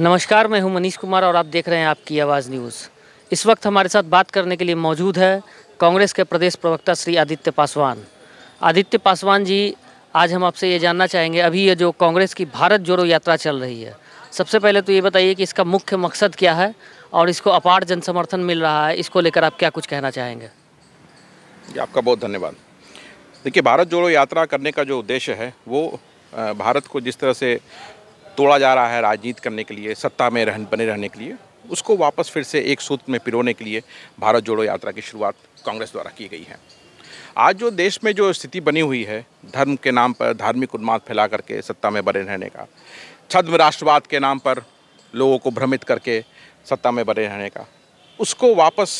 नमस्कार मैं हूं मनीष कुमार और आप देख रहे हैं आपकी आवाज़ न्यूज़ इस वक्त हमारे साथ बात करने के लिए मौजूद है कांग्रेस के प्रदेश प्रवक्ता श्री आदित्य पासवान आदित्य पासवान जी आज हम आपसे ये जानना चाहेंगे अभी ये जो कांग्रेस की भारत जोड़ो यात्रा चल रही है सबसे पहले तो ये बताइए कि इसका मुख्य मकसद क्या है और इसको अपार जन समर्थन मिल रहा है इसको लेकर आप क्या कुछ कहना चाहेंगे आपका बहुत धन्यवाद देखिए भारत जोड़ो यात्रा करने का जो उद्देश्य है वो भारत को जिस तरह से तोड़ा जा रहा है राजनीति करने के लिए सत्ता में रहन बने रहने के लिए उसको वापस फिर से एक सूत्र में पिरोने के लिए भारत जोड़ो यात्रा की शुरुआत कांग्रेस द्वारा की गई है आज जो देश में जो स्थिति बनी हुई है धर्म के नाम पर धार्मिक उन्माद फैला करके सत्ता में बने रहने का छद्म राष्ट्रवाद के नाम पर लोगों को भ्रमित करके सत्ता में बने रहने का उसको वापस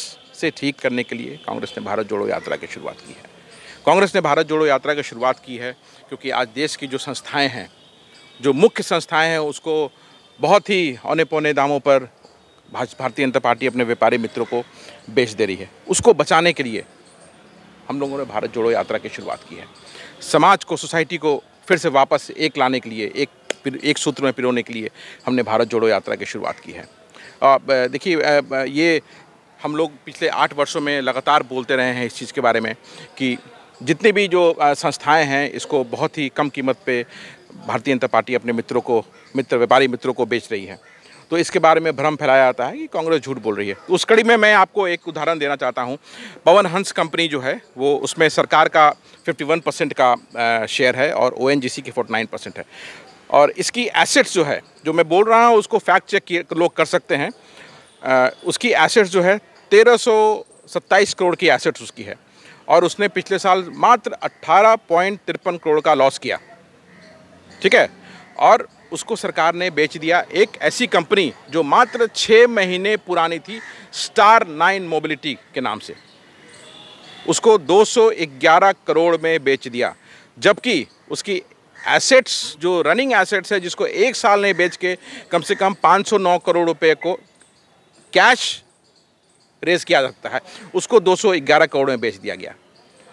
से ठीक करने के लिए कांग्रेस ने भारत जोड़ो यात्रा की शुरुआत की है कांग्रेस ने भारत जोड़ो यात्रा की शुरुआत की है क्योंकि आज देश की जो संस्थाएं हैं जो मुख्य संस्थाएं हैं उसको बहुत ही औने पौने दामों पर भारतीय जनता पार्टी अपने व्यापारी मित्रों को बेच दे रही है उसको बचाने के लिए हम लोगों ने भारत जोड़ो यात्रा की शुरुआत की है समाज को सोसाइटी को फिर से वापस एक लाने के लिए एक एक सूत्र में पिरोने के लिए हमने भारत जोड़ो यात्रा की शुरुआत की है देखिए ये हम लोग पिछले आठ वर्षों में लगातार बोलते रहे हैं इस चीज़ के बारे में कि जितने भी जो संस्थाएं हैं इसको बहुत ही कम कीमत पे भारतीय जनता पार्टी अपने मित्रों को मित्र व्यापारी मित्रों को बेच रही है तो इसके बारे में भ्रम फैलाया जाता है कि कांग्रेस झूठ बोल रही है उस कड़ी में मैं आपको एक उदाहरण देना चाहता हूँ पवन हंस कंपनी जो है वो उसमें सरकार का 51 परसेंट का शेयर है और ओ के 49 परसेंट है और इसकी एसेट्स जो है जो मैं बोल रहा हूँ उसको फैक्ट चेक लोग कर सकते हैं उसकी एसेट्स जो है तेरह करोड़ की एसेट्स उसकी है और उसने पिछले साल मात्र अट्ठारह करोड़ का लॉस किया ठीक है और उसको सरकार ने बेच दिया एक ऐसी कंपनी जो मात्र छः महीने पुरानी थी स्टार नाइन मोबिलिटी के नाम से उसको 211 करोड़ में बेच दिया जबकि उसकी एसेट्स जो रनिंग एसेट्स है जिसको एक साल ने बेच के कम से कम 509 करोड़ रुपए को कैश रेज किया जा सकता है उसको 211 करोड़ में बेच दिया गया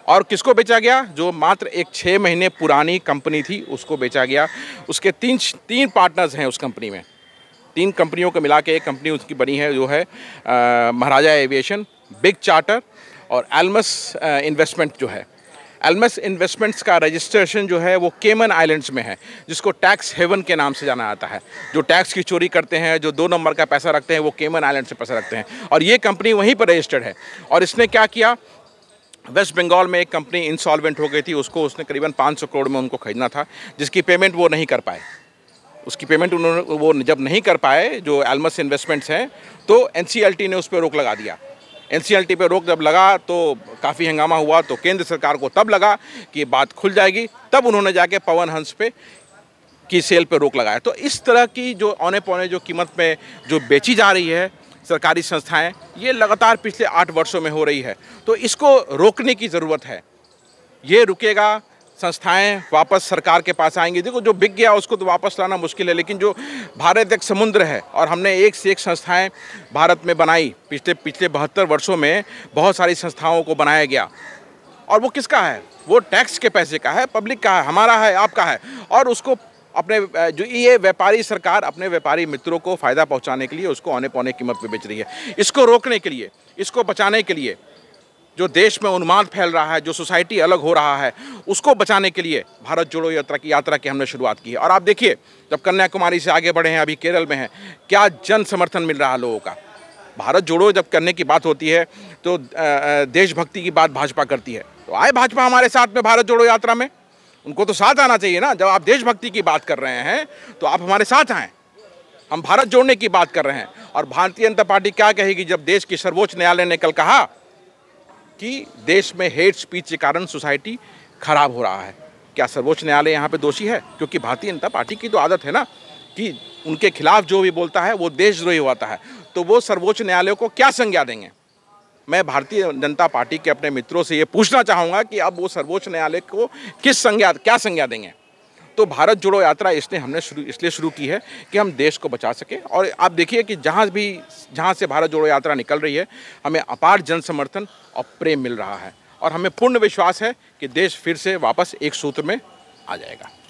और किसको बेचा गया जो मात्र एक छः महीने पुरानी कंपनी थी उसको बेचा गया उसके तीन तीन पार्टनर्स हैं उस कंपनी में तीन कंपनियों को मिला के एक कंपनी उसकी बनी है जो है महाराजा एविएशन बिग चार्टर और एलमस इन्वेस्टमेंट जो है एलमस इन्वेस्टमेंट्स का रजिस्ट्रेशन जो है वो केमन आइलैंड्स में है जिसको टैक्स हेवन के नाम से जाना जाता है जो टैक्स की चोरी करते हैं जो दो नंबर का पैसा रखते हैं वो केमन आइलैंड से पैसा रखते हैं और ये कंपनी वहीं पर रजिस्टर्ड है और इसने क्या किया वेस्ट बंगाल में एक कंपनी इंसॉल्वेंट हो गई थी उसको उसने करीबन 500 करोड़ में उनको खरीदना था जिसकी पेमेंट वो नहीं कर पाए उसकी पेमेंट उन्होंने वो जब नहीं कर पाए जो एलमस इन्वेस्टमेंट्स हैं तो एन ने उस पर रोक लगा दिया एन पर रोक जब लगा तो काफ़ी हंगामा हुआ तो केंद्र सरकार को तब लगा कि बात खुल जाएगी तब उन्होंने जाके पवन हंस पे की सेल पे रोक लगाया तो इस तरह की जो औने पौने जो कीमत में जो बेची जा रही है सरकारी संस्थाएं ये लगातार पिछले आठ वर्षों में हो रही है तो इसको रोकने की ज़रूरत है ये रुकेगा संस्थाएं वापस सरकार के पास आएंगी देखो जो बिक गया उसको तो वापस लाना मुश्किल है लेकिन जो भारत एक समुद्र है और हमने एक से एक संस्थाएं भारत में बनाई पिछले पिछले बहत्तर वर्षों में बहुत सारी संस्थाओं को बनाया गया और वो किसका है वो टैक्स के पैसे का है पब्लिक का है हमारा है आपका है और उसको अपने जो ये व्यापारी सरकार अपने व्यापारी मित्रों को फ़ायदा पहुंचाने के लिए उसको औने पौने कीमत पे बेच रही है इसको रोकने के लिए इसको बचाने के लिए जो देश में उन्माद फैल रहा है जो सोसाइटी अलग हो रहा है उसको बचाने के लिए भारत जोड़ो यात्रा की यात्रा की हमने शुरुआत की है और आप देखिए जब कन्याकुमारी से आगे बढ़े हैं अभी केरल में हैं क्या जन समर्थन मिल रहा है लोगों का भारत जोड़ो जब करने की बात होती है तो देशभक्ति की बात भाजपा करती है तो आए भाजपा हमारे साथ में भारत जोड़ो यात्रा में उनको तो साथ आना चाहिए ना जब आप देशभक्ति की बात कर रहे हैं तो आप हमारे साथ आएँ हम भारत जोड़ने की बात कर रहे हैं और भारतीय जनता पार्टी क्या कहेगी जब देश की सर्वोच्च न्यायालय ने कल कहा कि देश में हेट स्पीच के कारण सोसाइटी खराब हो रहा है क्या सर्वोच्च न्यायालय यहाँ पे दोषी है क्योंकि भारतीय जनता पार्टी की तो आदत है ना कि उनके खिलाफ जो भी बोलता है वो देशद्रोही होता है तो वो सर्वोच्च न्यायालय को क्या संज्ञा देंगे मैं भारतीय जनता पार्टी के अपने मित्रों से ये पूछना चाहूँगा कि अब वो सर्वोच्च न्यायालय को किस संज्ञा क्या संज्ञा देंगे तो भारत जोड़ो यात्रा इसने हमने शुरू इसलिए शुरू की है कि हम देश को बचा सकें और आप देखिए कि जहाँ भी जहाँ से भारत जोड़ो यात्रा निकल रही है हमें अपार जन समर्थन और प्रेम मिल रहा है और हमें पूर्ण विश्वास है कि देश फिर से वापस एक सूत्र में आ जाएगा